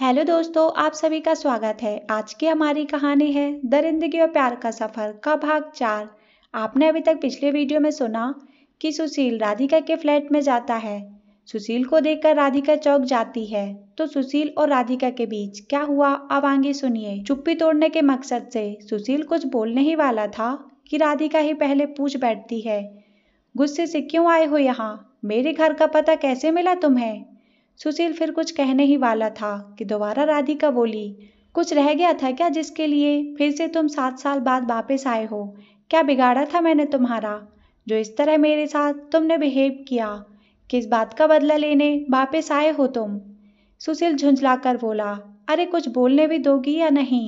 hello दोस्तों आप सभी का स्वागत है आज की हमारी कहानी है दरिंदगी और प्यार का सफ़र का भाग चार आपने अभी तक पिछले वीडियो में सुना कि सुशील राधिका के फ्लैट में जाता है सुशील को देखकर राधिका चौक जाती है तो सुशील और राधिका के बीच क्या हुआ अब आगे सुनिए चुप्पी तोड़ने के मकसद से सुशील कुछ बोलने ही वाला था कि राधिका ही पहले पूछ बैठती है गुस्से से क्यों आए हो यहाँ मेरे घर का पता कैसे मिला तुम्हें सुशील फिर कुछ कहने ही वाला था कि दोबारा राधिका बोली कुछ रह गया था क्या जिसके लिए फिर से तुम सात साल बाद वापस आए हो क्या बिगाड़ा था मैंने तुम्हारा जो इस तरह मेरे साथ तुमने बिहेव किया किस बात का बदला लेने वापस आए हो तुम सुशील झुंझला कर बोला अरे कुछ बोलने भी दोगी या नहीं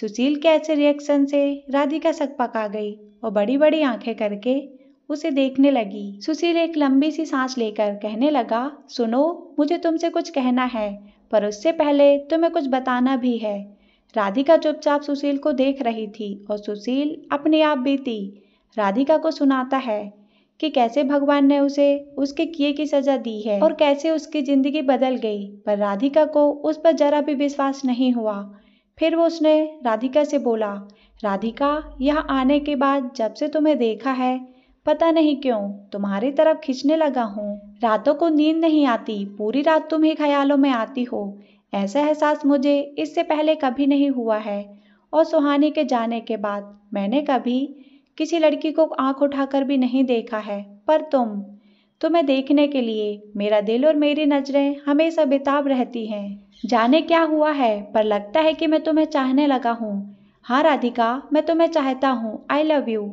सुशील के ऐसे रिएक्शन से राधिका सक पका गई और बड़ी बड़ी आंखें करके उसे देखने लगी सुशील एक लंबी सी सांस लेकर कहने लगा सुनो मुझे तुमसे कुछ कहना है पर उससे पहले तुम्हें कुछ बताना भी है राधिका चुपचाप सुशील को देख रही थी और सुशील अपने आप बीती राधिका को सुनाता है कि कैसे भगवान ने उसे उसके किए की सजा दी है और कैसे उसकी जिंदगी बदल गई पर राधिका को उस पर जरा भी विश्वास नहीं हुआ फिर वो उसने राधिका से बोला राधिका यहाँ आने के बाद जब से तुम्हें देखा है पता नहीं क्यों तुम्हारी तरफ खींचने लगा हूँ रातों को नींद नहीं आती पूरी रात तुम ही ख्यालों में आती हो ऐसा एहसास मुझे इससे पहले कभी नहीं हुआ है और सुहानी के जाने के बाद मैंने कभी किसी लड़की को आंख उठाकर भी नहीं देखा है पर तुम तुम्हें देखने के लिए मेरा दिल और मेरी नज़रें हमेशा बेताब रहती हैं जाने क्या हुआ है पर लगता है कि मैं तुम्हें चाहने लगा हूँ हाँ राधिका मैं तुम्हें चाहता हूँ आई लव यू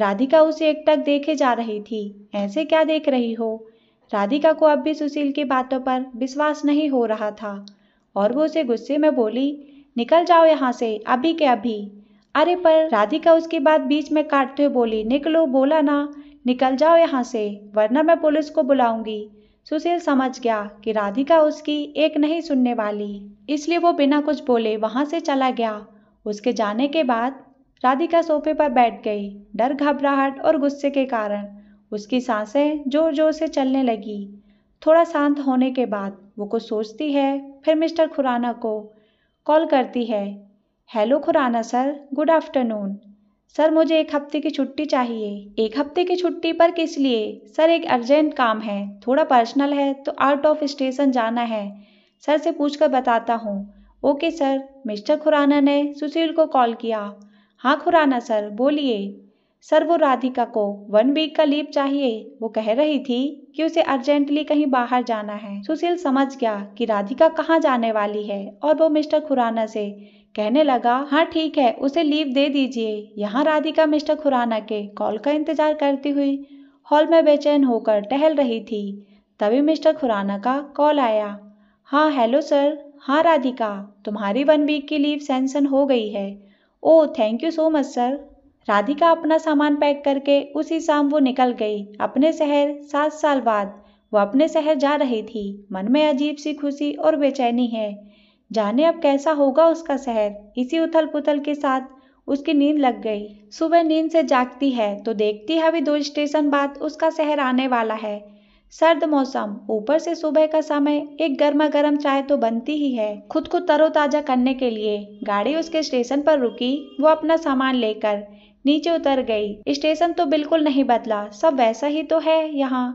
राधिका उसे एकटक देखे जा रही थी ऐसे क्या देख रही हो राधिका को अब भी सुशील की बातों पर विश्वास नहीं हो रहा था और वो उसे गुस्से में बोली निकल जाओ यहाँ से अभी के अभी अरे पर राधिका उसकी बात बीच में काटते हुए बोली निकलो बोला ना निकल जाओ यहाँ से वरना मैं पुलिस को बुलाऊंगी सुशील समझ गया कि राधिका उसकी एक नहीं सुनने वाली इसलिए वो बिना कुछ बोले वहाँ से चला गया उसके जाने के बाद राधिका सोफे पर बैठ गई डर घबराहट और गुस्से के कारण उसकी सांसें जोर जोर से चलने लगी थोड़ा शांत होने के बाद वो कुछ सोचती है फिर मिस्टर खुराना को कॉल करती है hello Khurana sir good afternoon sir मुझे एक हफ्ते की छुट्टी चाहिए एक हफ्ते की छुट्टी पर किस लिए सर एक अर्जेंट काम है थोड़ा पर्सनल है तो आउट ऑफ स्टेशन जाना है सर से पूछकर बताता हूँ ओके सर मिस्टर खुराना ने सुशील को कॉल किया हाँ खुराना सर बोलिए सर वो राधिका को वन वीक का लीव चाहिए वो कह रही थी कि उसे अर्जेंटली कहीं बाहर जाना है सुशील समझ गया कि राधिका कहाँ जाने वाली है और वो मिस्टर खुराना से कहने लगा हाँ ठीक है उसे लीव दे दीजिए यहाँ राधिका मिस्टर खुराना के कॉल का इंतजार करती हुई हॉल में बेचैन होकर टहल रही थी तभी मिस्टर खुराना का कॉल आया हाँ हेलो सर हाँ राधिका तुम्हारी वन वीक की लीव सेंसन हो गई है oh thank you so much sir Radhika अपना सामान पैक करके उसी शाम वो निकल गई अपने शहर सात साल बाद वो अपने शहर जा रही थी मन में अजीब सी खुशी और बेचैनी है जाने अब कैसा होगा उसका शहर इसी उथल पुथल के साथ उसकी नींद लग गई सुबह नींद से जागती है तो देखती है अभी दो स्टेशन बाद उसका शहर आने वाला है सर्द मौसम ऊपर से सुबह का समय एक गर्मा गर्म चाय तो बनती ही है खुद को तरोताजा करने के लिए गाड़ी उसके स्टेशन पर रुकी वो अपना सामान लेकर नीचे उतर गई स्टेशन तो बिल्कुल नहीं बदला सब वैसा ही तो है यहाँ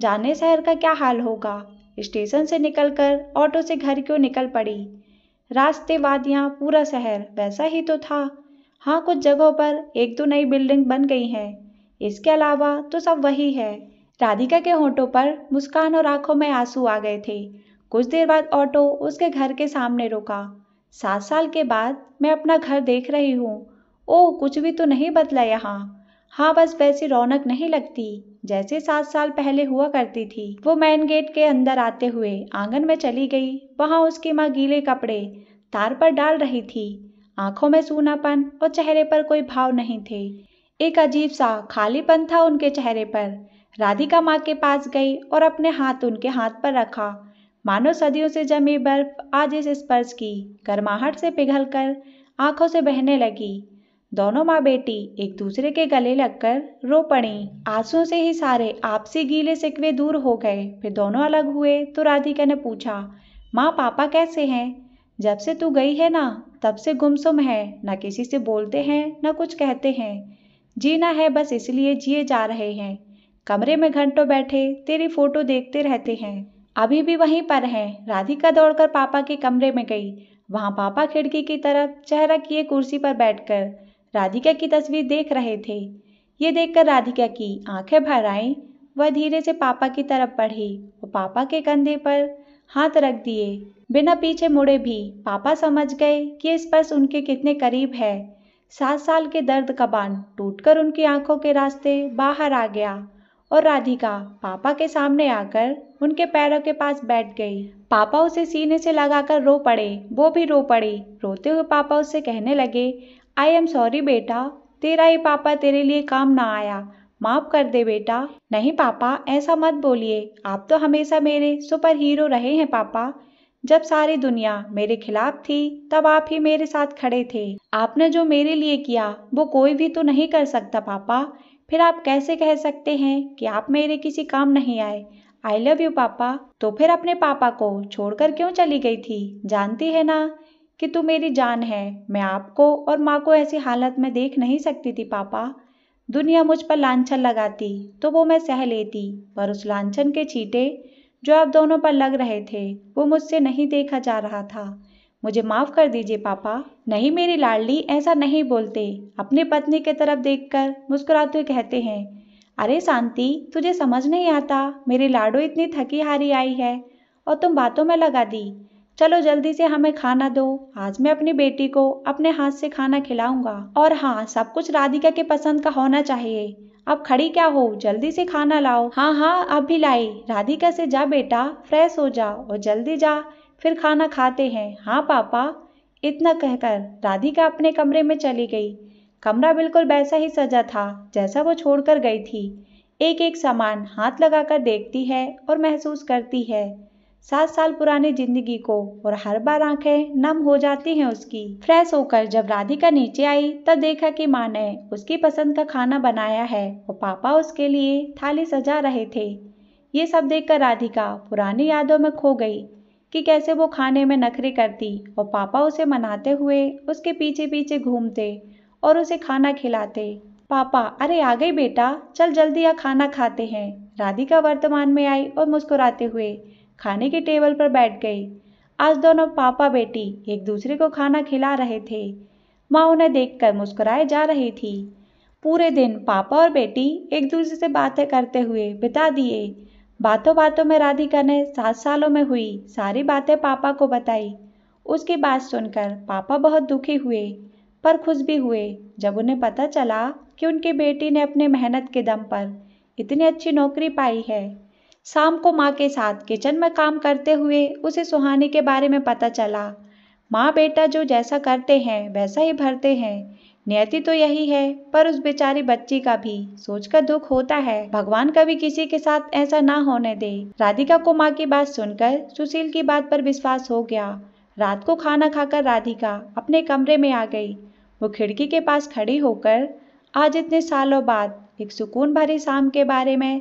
जाने शहर का क्या हाल होगा स्टेशन से निकलकर ऑटो से घर क्यों निकल पड़ी रास्ते वादियाँ पूरा शहर वैसा ही तो था हाँ कुछ जगहों पर एक दो नई बिल्डिंग बन गई हैं इसके अलावा तो सब वही है राधिका के होठों पर मुस्कान और आंखों में आंसू आ गए थे कुछ देर बाद ऑटो उसके घर के सामने रुका सात साल के बाद मैं अपना घर देख रही हूँ ओह कुछ भी तो नहीं बदला यहाँ हाँ बस वैसी रौनक नहीं लगती जैसे सात साल पहले हुआ करती थी वो मैन गेट के अंदर आते हुए आंगन में चली गई वहाँ उसकी माँ गीले कपड़े तार पर डाल रही थी आंखों में सूनापन और चेहरे पर कोई भाव नहीं थे एक अजीब सा खालीपन था उनके चेहरे पर राधिका माँ के पास गई और अपने हाथ उनके हाथ पर रखा मानो सदियों से जमी बर्फ आज इस स्पर्श की गर्माहट से पिघलकर आंखों से बहने लगी दोनों माँ बेटी एक दूसरे के गले लगकर रो पड़ी आंसुओं से ही सारे आपसी गीले सिकवे दूर हो गए फिर दोनों अलग हुए तो राधिका ने पूछा माँ पापा कैसे हैं जब से तू गई है ना तब से गुमसुम है ना किसी से बोलते हैं ना कुछ कहते हैं जीना है बस इसलिए जिए जा रहे हैं कमरे में घंटों बैठे तेरी फोटो देखते रहते हैं अभी भी वहीं पर हैं राधिका दौड़कर पापा के कमरे में गई वहां पापा खिड़की की तरफ चेहरा किए कुर्सी पर बैठकर राधिका की तस्वीर देख रहे थे ये देखकर राधिका की आंखें भर आईं वह धीरे से पापा की तरफ बढ़ी और पापा के कंधे पर हाथ रख दिए बिना पीछे मुड़े भी पापा समझ गए कि स्पर्श उनके कितने करीब है सात साल के दर्द का बांध टूटकर उनकी आंखों के रास्ते बाहर आ गया और राधिका पापा के सामने आकर उनके पैरों के पास बैठ गई पापा उसे सीने से लगाकर रो पड़े वो भी रो पड़ी रोते हुए पापा उससे कहने लगे आई एम सॉरी बेटा तेरा ही पापा तेरे लिए काम ना आया माफ कर दे बेटा नहीं पापा ऐसा मत बोलिए आप तो हमेशा मेरे सुपर हीरो रहे हैं पापा जब सारी दुनिया मेरे खिलाफ थी तब आप ही मेरे साथ खड़े थे आपने जो मेरे लिए किया वो कोई भी तो नहीं कर सकता पापा फिर आप कैसे कह सकते हैं कि आप मेरे किसी काम नहीं आए आई लव यू पापा तो फिर अपने पापा को छोड़कर क्यों चली गई थी जानती है ना कि तू मेरी जान है मैं आपको और माँ को ऐसी हालत में देख नहीं सकती थी पापा दुनिया मुझ पर लाछन लगाती तो वो मैं सह लेती पर उस लांछन के छींटे जो आप दोनों पर लग रहे थे वो मुझसे नहीं देखा जा रहा था मुझे माफ़ कर दीजिए पापा नहीं मेरी लाडली ऐसा नहीं बोलते अपनी पत्नी के तरफ देखकर मुस्कुराते हुए कहते हैं अरे शांति तुझे समझ नहीं आता मेरी लाडो इतनी थकी हारी आई है और तुम बातों में लगा दी चलो जल्दी से हमें खाना दो आज मैं अपनी बेटी को अपने हाथ से खाना खिलाऊंगा और हाँ सब कुछ राधिका के पसंद का होना चाहिए अब खड़ी क्या हो जल्दी से खाना लाओ हाँ हाँ अब भी लाई राधिका से जा बेटा फ्रेश हो जा और जल्दी जा फिर खाना खाते हैं हाँ पापा इतना कहकर राधिका अपने कमरे में चली गई कमरा बिल्कुल वैसा ही सजा था जैसा वो छोड़कर गई थी एक एक सामान हाथ लगाकर देखती है और महसूस करती है सात साल पुरानी जिंदगी को और हर बार आंखें नम हो जाती हैं उसकी फ्रेश होकर जब राधिका नीचे आई तब देखा कि माँ ने उसकी पसंद का खाना बनाया है और पापा उसके लिए थाली सजा रहे थे ये सब देखकर राधिका पुरानी यादों में खो गई कि कैसे वो खाने में नखरे करती और पापा उसे मनाते हुए उसके पीछे पीछे घूमते और उसे खाना खिलाते पापा अरे आ गई बेटा चल जल्दी या खाना खाते हैं राधिका वर्तमान में आई और मुस्कुराते हुए खाने के टेबल पर बैठ गई आज दोनों पापा बेटी एक दूसरे को खाना खिला रहे थे माँ उन्हें देखकर मुस्कुराए जा रही थी पूरे दिन पापा और बेटी एक दूसरे से बातें करते हुए बिता दिए बातों बातों में राधिका ने सात सालों में हुई सारी बातें पापा को बताई उसकी बात सुनकर पापा बहुत दुखी हुए पर खुश भी हुए जब उन्हें पता चला कि उनकी बेटी ने अपने मेहनत के दम पर इतनी अच्छी नौकरी पाई है शाम को माँ के साथ किचन में काम करते हुए उसे सुहानी के बारे में पता चला माँ बेटा जो जैसा करते हैं वैसा ही भरते हैं नियति तो यही है पर उस बेचारी बच्ची का भी सोचकर दुख होता है भगवान कभी किसी के साथ ऐसा ना होने दे राधिका को माँ की बात सुनकर सुशील की बात पर विश्वास हो गया रात को खाना खाकर राधिका अपने कमरे में आ गई वो खिड़की के पास खड़ी होकर आज इतने सालों बाद एक सुकून भरी शाम के बारे में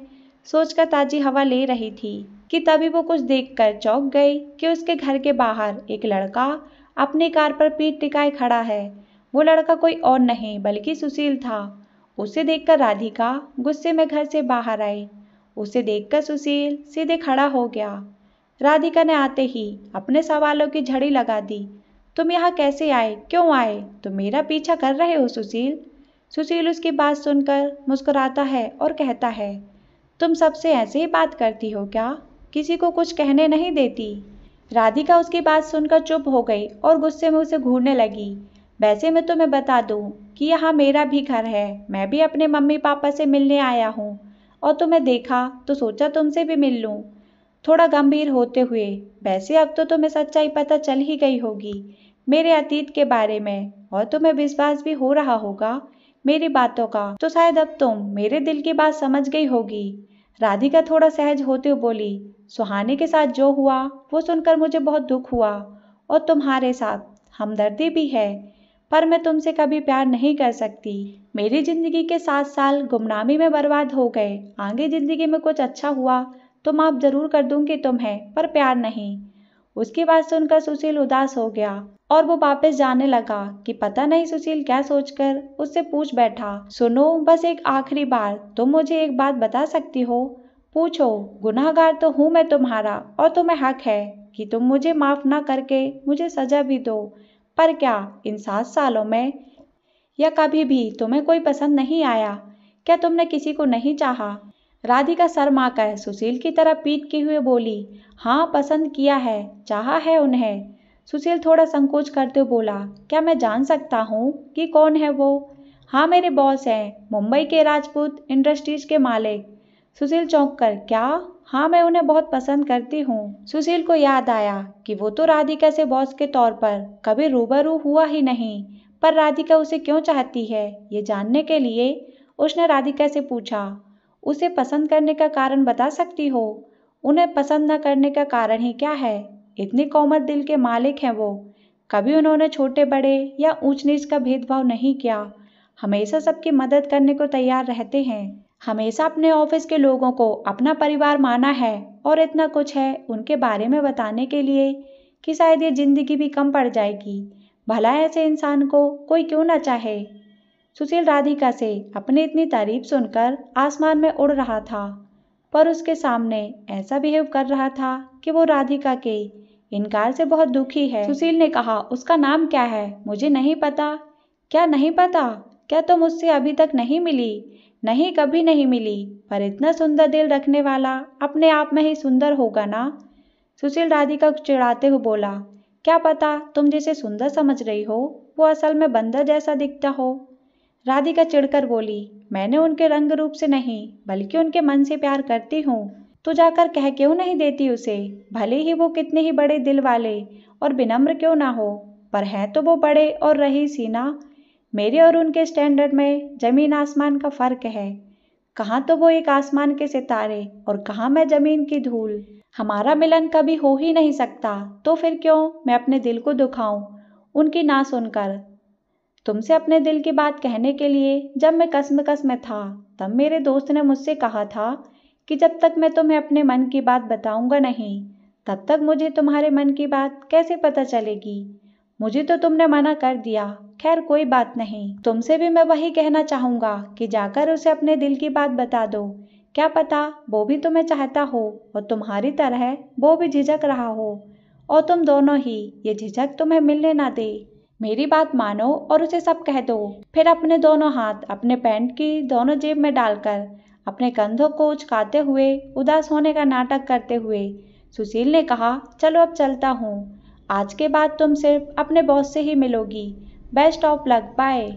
सोचकर ताजी हवा ले रही थी कि तभी वो कुछ देखकर चौंक गई कि उसके घर के बाहर एक लड़का अपनी कार पर पीठ टिकाए खड़ा है वो लड़का कोई और नहीं बल्कि सुशील था उसे देखकर राधिका गुस्से में घर से बाहर आई उसे देखकर सुशील सीधे खड़ा हो गया राधिका ने आते ही अपने सवालों की झड़ी लगा दी तुम यहाँ कैसे आए क्यों आए तुम मेरा पीछा कर रहे हो सुशील सुशील उसकी बात सुनकर मुस्कुराता है और कहता है तुम सबसे ऐसे ही बात करती हो क्या किसी को कुछ कहने नहीं देती राधिका उसकी बात सुनकर चुप हो गई और गुस्से में उसे घूरने लगी वैसे में तुम्हें तो बता दूँ कि यहाँ मेरा भी घर है मैं भी अपने मम्मी पापा से मिलने आया हूँ और तुम्हें तो देखा तो सोचा तुमसे भी मिल लूँ थोड़ा गंभीर होते हुए वैसे अब तो तुम्हें सच्चाई पता चल ही गई होगी मेरे अतीत के बारे में और तुम्हें तो विश्वास भी हो रहा होगा मेरी बातों का तो शायद अब तुम मेरे दिल की बात समझ गई होगी राधिका थोड़ा सहज होते हुए बोली सुहाने के साथ जो हुआ वो सुनकर मुझे बहुत दुख हुआ और तुम्हारे साथ हमदर्दी भी है पर मैं तुमसे कभी प्यार नहीं कर सकती मेरी ज़िंदगी के सात साल गुमनामी में बर्बाद हो गए आगे ज़िंदगी में कुछ अच्छा हुआ तो माफ़ ज़रूर कर दूंगी तुम्हें पर प्यार नहीं उसकी बात सुनकर सुशील उदास हो गया और वो वापस जाने लगा कि पता नहीं सुशील क्या सोचकर उससे पूछ बैठा सुनो बस एक आखिरी बार तुम मुझे एक बात बता सकती हो पूछो गुनाहगार तो हूँ मैं तुम्हारा और तुम्हें हक है कि तुम मुझे माफ़ ना करके मुझे सजा भी दो पर क्या इन सात सालों में या कभी भी तुम्हें कोई पसंद नहीं आया क्या तुमने किसी को नहीं चाहा राधिका शर्मा कर सुशील की तरह पीट के हुए बोली हाँ पसंद किया है चाहा है उन्हें सुशील थोड़ा संकोच करते हुए बोला क्या मैं जान सकता हूँ कि कौन है वो हाँ मेरे बॉस हैं मुंबई के राजपूत इंडस्ट्रीज के मालिक सुशील चौंक कर क्या हाँ मैं उन्हें बहुत पसंद करती हूँ सुशील को याद आया कि वो तो राधिका से बॉस के तौर पर कभी रूबरू हुआ ही नहीं पर राधिका उसे क्यों चाहती है ये जानने के लिए उसने राधिका से पूछा उसे पसंद करने का कारण बता सकती हो उन्हें पसंद न करने का कारण ही क्या है इतने कोमल दिल के मालिक हैं वो कभी उन्होंने छोटे बड़े या ऊंच नीच का भेदभाव नहीं किया हमेशा सबकी मदद करने को तैयार रहते हैं हमेशा अपने ऑफिस के लोगों को अपना परिवार माना है और इतना कुछ है उनके बारे में बताने के लिए कि शायद ये जिंदगी भी कम पड़ जाएगी भला ऐसे इंसान को कोई क्यों ना चाहे सुशील राधिका से अपनी इतनी तारीफ सुनकर आसमान में उड़ रहा था पर उसके सामने ऐसा बिहेव कर रहा था कि वो राधिका के इनकार से बहुत दुखी है सुशील ने कहा उसका नाम क्या है मुझे नहीं पता क्या नहीं पता क्या तुम तो उससे अभी तक नहीं मिली नहीं कभी नहीं मिली पर इतना सुंदर दिल रखने वाला अपने आप में ही सुंदर होगा ना सुशील राधिका चिड़ाते हुए बोला क्या पता तुम जिसे सुंदर समझ रही हो वो असल में बंदर जैसा दिखता हो राधिका चिड़कर बोली मैंने उनके रंग रूप से नहीं बल्कि उनके मन से प्यार करती हूँ तो जाकर कह क्यों नहीं देती उसे भले ही वो कितने ही बड़े दिल वाले और विनम्र क्यों ना हो पर है तो वो बड़े और रही सीना मेरे और उनके स्टैंडर्ड में ज़मीन आसमान का फ़र्क है कहाँ तो वो एक आसमान के सितारे और कहाँ मैं ज़मीन की धूल हमारा मिलन कभी हो ही नहीं सकता तो फिर क्यों मैं अपने दिल को दुखाऊं उनकी ना सुनकर तुमसे अपने दिल की बात कहने के लिए जब मैं कस में था तब मेरे दोस्त ने मुझसे कहा था कि जब तक मैं तुम्हें अपने मन की बात बताऊंगा नहीं तब तक मुझे तुम्हारे मन की बात कैसे पता चलेगी मुझे तो तुमने मना कर दिया खैर कोई बात नहीं तुमसे भी मैं वही कहना चाहूँगा कि जाकर उसे अपने दिल की बात बता दो क्या पता वो भी तुम्हें चाहता हो और तुम्हारी तरह वो भी झिझक रहा हो और तुम दोनों ही ये झिझक तुम्हें मिलने ना दे मेरी बात मानो और उसे सब कह दो फिर अपने दोनों हाथ अपने पैंट की दोनों जेब में डालकर अपने कंधों को उचकाते हुए उदास होने का नाटक करते हुए सुशील ने कहा चलो अब चलता हूँ आज के बाद तुम सिर्फ अपने बॉस से ही मिलोगी best of luck bye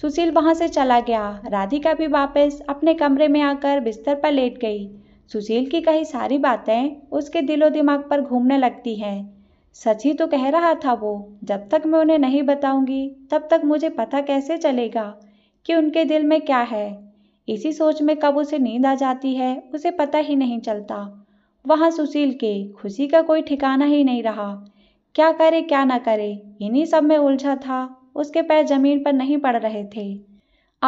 Sushil वहाँ से चला गया राधिका भी वापस अपने कमरे में आकर बिस्तर पर लेट गई सुशील की कही सारी बातें उसके दिलो दिमाग पर घूमने लगती हैं सच ही तो कह रहा था वो जब तक मैं उन्हें नहीं बताऊंगी तब तक मुझे पता कैसे चलेगा कि उनके दिल में क्या है इसी सोच में कब उसे नींद आ जाती है उसे पता ही नहीं चलता वहाँ सुशील के खुशी का कोई ठिकाना ही नहीं रहा क्या करे क्या ना करे इन्हीं सब में उलझा था उसके पैर जमीन पर नहीं पड़ रहे थे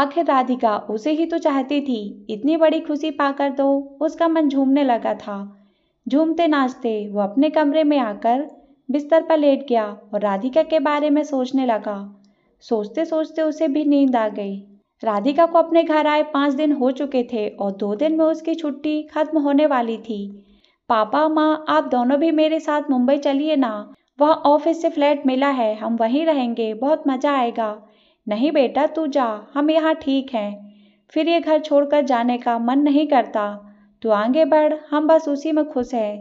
आखिर राधिका उसे ही तो चाहती थी इतनी बड़ी खुशी पाकर तो उसका मन झूमने लगा था झूमते नाचते वो अपने कमरे में आकर बिस्तर पर लेट गया और राधिका के बारे में सोचने लगा सोचते सोचते उसे भी नींद आ गई राधिका को अपने घर आए पाँच दिन हो चुके थे और दो दिन में उसकी छुट्टी खत्म होने वाली थी पापा माँ आप दोनों भी मेरे साथ मुंबई चलिए ना वह ऑफिस से फ्लैट मिला है हम वहीं रहेंगे बहुत मज़ा आएगा नहीं बेटा तू जा हम यहाँ ठीक हैं फिर ये घर छोड़कर जाने का मन नहीं करता तू आगे बढ़ हम बस उसी में खुश हैं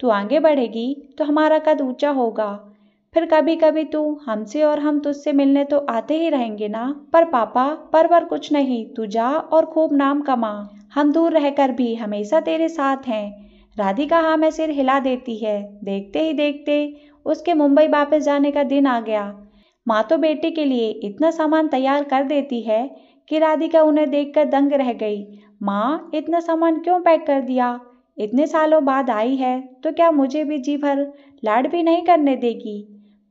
तू आगे बढ़ेगी तो हमारा कद ऊंचा होगा फिर कभी कभी तू हमसे और हम तुझसे मिलने तो आते ही रहेंगे ना पर पापा पर पर कुछ नहीं तू जा और खूब नाम कमा हम दूर रहकर भी हमेशा तेरे साथ हैं राधिका हाँ मैं सिर हिला देती है देखते ही देखते उसके मुंबई वापस जाने का दिन आ गया माँ तो बेटे के लिए इतना सामान तैयार कर देती है कि राधिका उन्हें देखकर दंग रह गई माँ इतना सामान क्यों पैक कर दिया इतने सालों बाद आई है तो क्या मुझे भी जी भर लाड भी नहीं करने देगी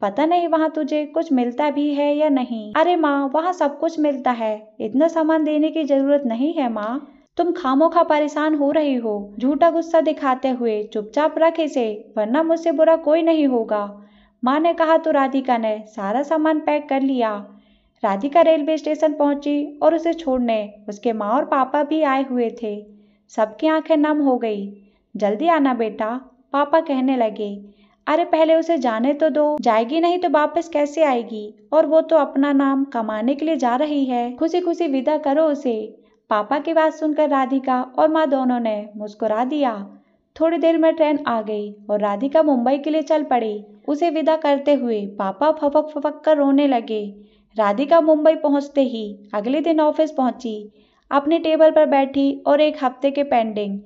पता नहीं वहाँ तुझे कुछ मिलता भी है या नहीं अरे माँ वहाँ सब कुछ मिलता है इतना सामान देने की जरूरत नहीं है माँ तुम खामोखा परेशान हो रही हो झूठा गुस्सा दिखाते हुए चुपचाप रख इसे वरना मुझसे बुरा कोई नहीं होगा माँ ने कहा तो राधिका ने सारा सामान पैक कर लिया राधिका रेलवे स्टेशन पहुंची और उसे छोड़ने उसके माँ और पापा भी आए हुए थे सबकी आंखें नम हो गई जल्दी आना बेटा पापा कहने लगे अरे पहले उसे जाने तो दो जाएगी नहीं तो वापस कैसे आएगी और वो तो अपना नाम कमाने के लिए जा रही है खुशी खुशी विदा करो उसे पापा की बात सुनकर राधिका और माँ दोनों ने मुस्कुरा दिया थोड़ी देर में ट्रेन आ गई और राधिका मुंबई के लिए चल पड़ी उसे विदा करते हुए पापा फपक फपक कर रोने लगे राधिका मुंबई पहुंचते ही अगले दिन ऑफिस पहुंची अपने टेबल पर बैठी और एक हफ्ते के पेंडिंग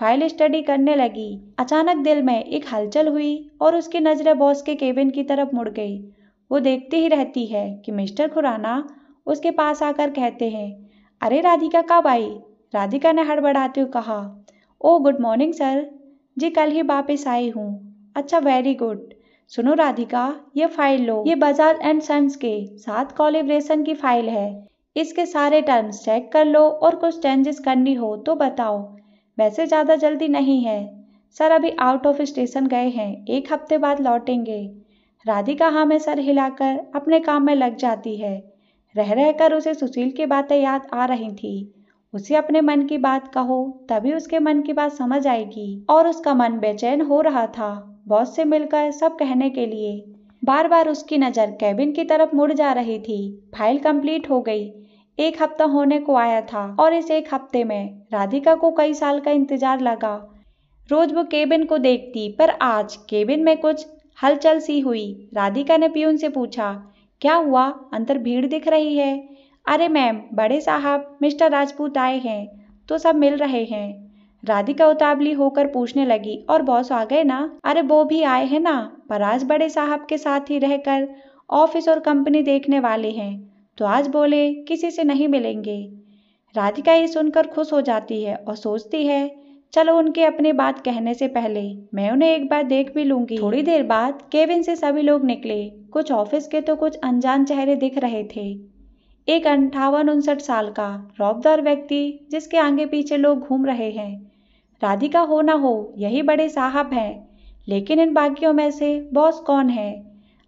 फाइल स्टडी करने लगी अचानक दिल में एक हलचल हुई और उसकी नज़रें बॉस के केबिन की तरफ मुड़ गई वो देखती ही रहती है कि मिस्टर खुराना उसके पास आकर कहते हैं अरे राधिका कब आई राधिका ने हड़बड़ाते हुए कहा oh good morning sir ji कल ही वापस आई हूँ अच्छा वेरी गुड सुनो राधिका ये फाइल लो ये बजाज एंड सन्स के साथ कॉलिब्रेशन की फाइल है इसके सारे टर्म्स चेक कर लो और कुछ चेंजेस करनी हो तो बताओ वैसे ज़्यादा जल्दी नहीं है सर अभी आउट ऑफ स्टेशन गए हैं एक हफ्ते बाद लौटेंगे राधिका हाँ में सर हिलाकर अपने काम में लग जाती है रह रहकर उसे सुशील की बातें याद आ रही थी उसे अपने मन की बात कहो तभी उसके मन की बात समझ आएगी और उसका मन बेचैन हो रहा था बॉस से मिलकर सब कहने के लिए बार बार उसकी नज़र कैबिन की तरफ मुड़ जा रही थी फाइल कंप्लीट हो गई एक हफ्ता होने को आया था और इस एक हफ्ते में राधिका को कई साल का इंतजार लगा रोज वो केबिन को देखती पर आज केबिन में कुछ हलचल सी हुई राधिका ने पियून से पूछा क्या हुआ अंदर भीड़ दिख रही है अरे मैम बड़े साहब मिस्टर राजपूत आए हैं तो सब मिल रहे हैं राधिका उतावली होकर पूछने लगी और बॉस आ गए ना अरे वो भी आए हैं ना पर आज बड़े साहब के साथ ही रहकर ऑफिस और कंपनी देखने वाले हैं तो आज बोले किसी से नहीं मिलेंगे राधिका ये सुनकर खुश हो जाती है और सोचती है चलो उनके अपनी बात कहने से पहले मैं उन्हें एक बार देख भी लूंगी थोड़ी देर बाद केविन से सभी लोग निकले कुछ ऑफिस के तो कुछ अनजान चेहरे दिख रहे थे एक अंठावन उनसठ साल का रौबदार व्यक्ति जिसके आगे पीछे लोग घूम रहे हैं राधिका हो ना हो यही बड़े साहब हैं लेकिन इन बाकियों में से बॉस कौन है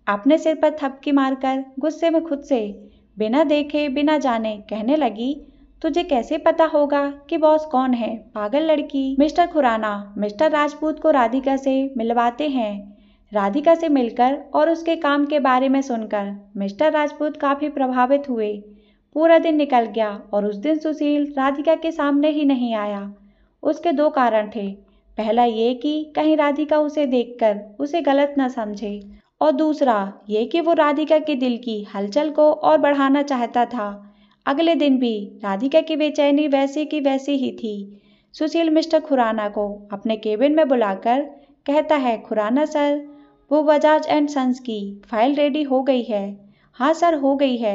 अपने सिर पर थपकी मारकर गुस्से में खुद से बिना देखे बिना जाने कहने लगी तुझे कैसे पता होगा कि बॉस कौन है पागल लड़की मिस्टर खुराना मिस्टर राजपूत को राधिका से मिलवाते हैं राधिका से मिलकर और उसके काम के बारे में सुनकर मिस्टर राजपूत काफ़ी प्रभावित हुए पूरा दिन निकल गया और उस दिन सुशील राधिका के सामने ही नहीं आया उसके दो कारण थे पहला ये कि कहीं राधिका उसे देखकर उसे गलत न समझे और दूसरा ये कि वो राधिका के दिल की हलचल को और बढ़ाना चाहता था अगले दिन भी राधिका की बेचैनी वैसी की वैसी ही थी सुशील मिस्टर खुराना को अपने केबिन में बुलाकर कहता है खुराना सर वो बजाज एंड सन्स की फाइल रेडी हो गई है हाँ सर हो गई है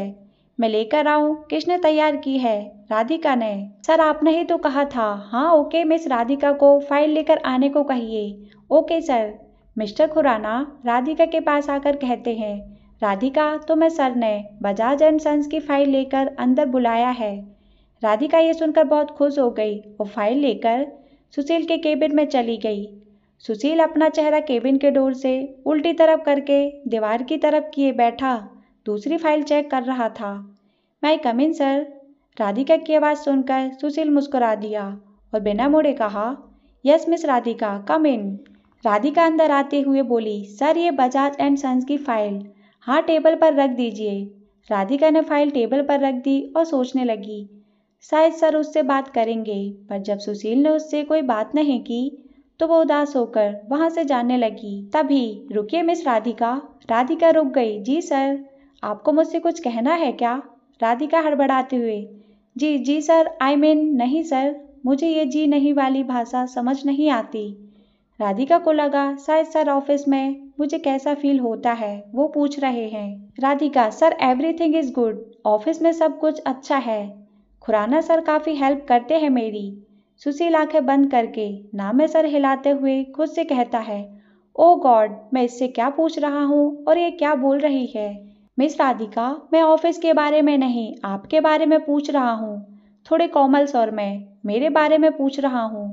मैं लेकर आऊँ किसने तैयार की है राधिका ने सर आपने ही तो कहा था हाँ ओके मिस राधिका को फाइल लेकर आने को कहिए okay sir mister Khurana Radhika के पास आकर कहते हैं राधिका तुम्हें तो सर ने बजाज एंड सन्स की फाइल लेकर अंदर बुलाया है राधिका ये सुनकर बहुत खुश हो गई और फाइल लेकर सुशील के केबिन में चली गई सुशील अपना चेहरा केबिन के डोर से उल्टी तरफ करके दीवार की तरफ किए बैठा दूसरी फाइल चेक कर रहा था मैं कमिन सर राधिका की आवाज़ सुनकर सुशील मुस्कुरा दिया और बिना मुड़े कहा yes miss Radhika come in Radhika अंदर आते हुए बोली सर ये बजाज एंड सन्स की फाइल हाँ टेबल पर रख दीजिए राधिका ने फाइल टेबल पर रख दी और सोचने लगी शायद सर उससे बात करेंगे पर जब सुशील ने उससे कोई बात नहीं की तो वो उदास होकर वहाँ से जाने लगी तभी रुकिए मिस राधिका राधिका रुक गई जी सर आपको मुझसे कुछ कहना है क्या राधिका हड़बड़ाते हुए जी जी sir I I mean mean, नहीं सर मुझे ये जी नहीं वाली भाषा समझ नहीं आती राधिका को लगा शायद सर ऑफिस में मुझे कैसा फील होता है वो पूछ रहे हैं Radhika sir everything is good office में सब कुछ अच्छा है खुराना सर काफ़ी हेल्प करते हैं मेरी सुशील आंखें बंद करके नाम में सर हिलाते हुए खुद से कहता है ओ oh गॉड मैं इससे क्या पूछ रहा हूँ और ये क्या बोल रही है मिस राधिका मैं ऑफिस के बारे में नहीं आपके बारे में पूछ रहा हूँ थोड़े कोमल सर मैं मेरे बारे में पूछ रहा हूँ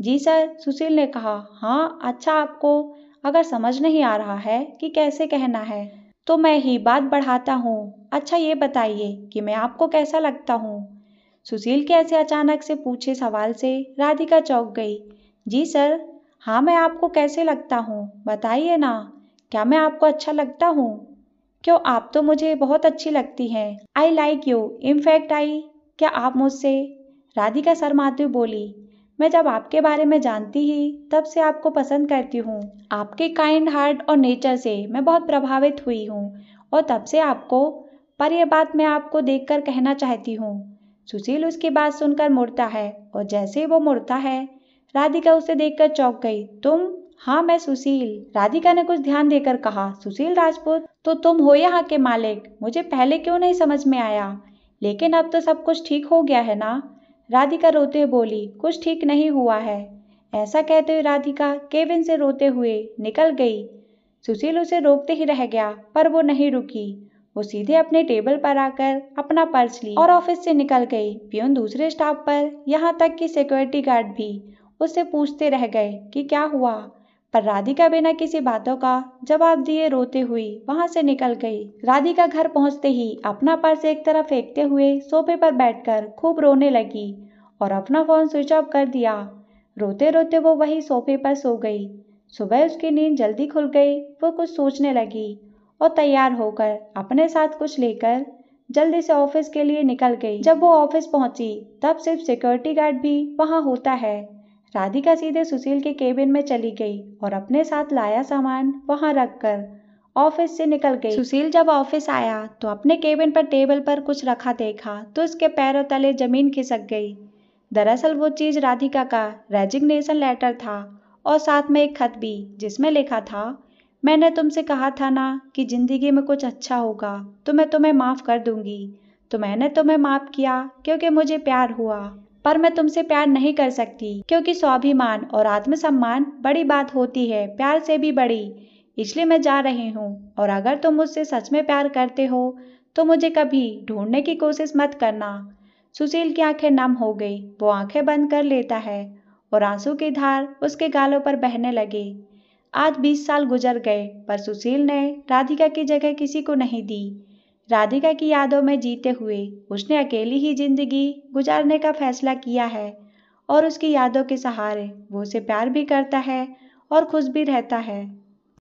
जी सर सुशील ने कहा हाँ अच्छा आपको अगर समझ नहीं आ रहा है कि कैसे कहना है तो मैं ही बात बढ़ाता हूँ अच्छा ये बताइए कि मैं आपको कैसा लगता हूँ सुशील के ऐसे अचानक से पूछे सवाल से राधिका चौक गई जी सर हाँ मैं आपको कैसे लगता हूँ बताइए ना क्या मैं आपको अच्छा लगता हूँ क्यों आप तो मुझे बहुत अच्छी लगती हैं I like you in fact I क्या आप मुझसे राधिका शर्माते बोली मैं जब आपके बारे में जानती ही तब से आपको पसंद करती हूँ आपके काइंड हार्ट और नेचर से मैं बहुत प्रभावित हुई हूँ और तब से आपको पर यह बात मैं आपको देखकर कहना चाहती हूँ सुशील उसकी बात सुनकर मुड़ता है और जैसे ही वो मुड़ता है राधिका उसे देखकर चौंक गई तुम हाँ मैं सुशील राधिका ने कुछ ध्यान देकर कहा सुशील राजपूत तो तुम हो यहाँ के मालिक मुझे पहले क्यों नहीं समझ में आया लेकिन अब तो सब कुछ ठीक हो गया है ना राधिका रोते हुए बोली कुछ ठीक नहीं हुआ है ऐसा कहते हुए राधिका केविन से रोते हुए निकल गई सुशील उसे रोकते ही रह गया पर वो नहीं रुकी वो सीधे अपने टेबल पर आकर अपना पर्स ली और ऑफिस से निकल गई पियून दूसरे स्टाफ पर यहाँ तक कि सिक्योरिटी गार्ड भी उससे पूछते रह गए कि क्या हुआ पर राधिका बिना किसी बातों का जवाब दिए रोते हुई वहां से निकल गई राधिका घर पहुंचते ही अपना पर्स एक तरफ फेंकते हुए सोफे पर बैठकर खूब रोने लगी और अपना फोन स्विच ऑफ कर दिया रोते रोते वो वही सोफे पर सो गई सुबह उसकी नींद जल्दी खुल गई वो कुछ सोचने लगी और तैयार होकर अपने साथ कुछ लेकर जल्दी से ऑफिस के लिए निकल गई जब वो ऑफिस पहुंची तब सिर्फ सिक्योरिटी गार्ड भी वहां होता है राधिका सीधे सुशील के केबिन में चली गई और अपने साथ लाया सामान वहां रखकर ऑफिस से निकल गई सुशील जब ऑफिस आया तो अपने केबिन पर टेबल पर कुछ रखा देखा तो उसके पैरों तले जमीन खिसक गई दरअसल वो चीज राधिका का रेजिग्नेशन लेटर था और साथ में एक खत भी जिसमें लिखा था मैंने तुमसे कहा था ना कि जिंदगी में कुछ अच्छा होगा तो मैं तुम्हें माफ़ कर दूंगी तो मैंने तुम्हें माफ़ किया क्योंकि मुझे प्यार हुआ पर मैं तुमसे प्यार नहीं कर सकती क्योंकि स्वाभिमान और आत्मसम्मान बड़ी बात होती है प्यार से भी बड़ी इसलिए मैं जा रही हूँ और अगर तुम मुझसे सच में प्यार करते हो तो मुझे कभी ढूंढने की कोशिश मत करना सुशील की आंखें नम हो गई वो आंखें बंद कर लेता है और आंसू की धार उसके गालों पर बहने लगे आज बीस साल गुजर गए पर सुशील ने राधिका की जगह किसी को नहीं दी राधिका की यादों में जीते हुए उसने अकेली ही जिंदगी गुजारने का फैसला किया है और उसकी यादों के सहारे वो उसे प्यार भी करता है और खुश भी रहता है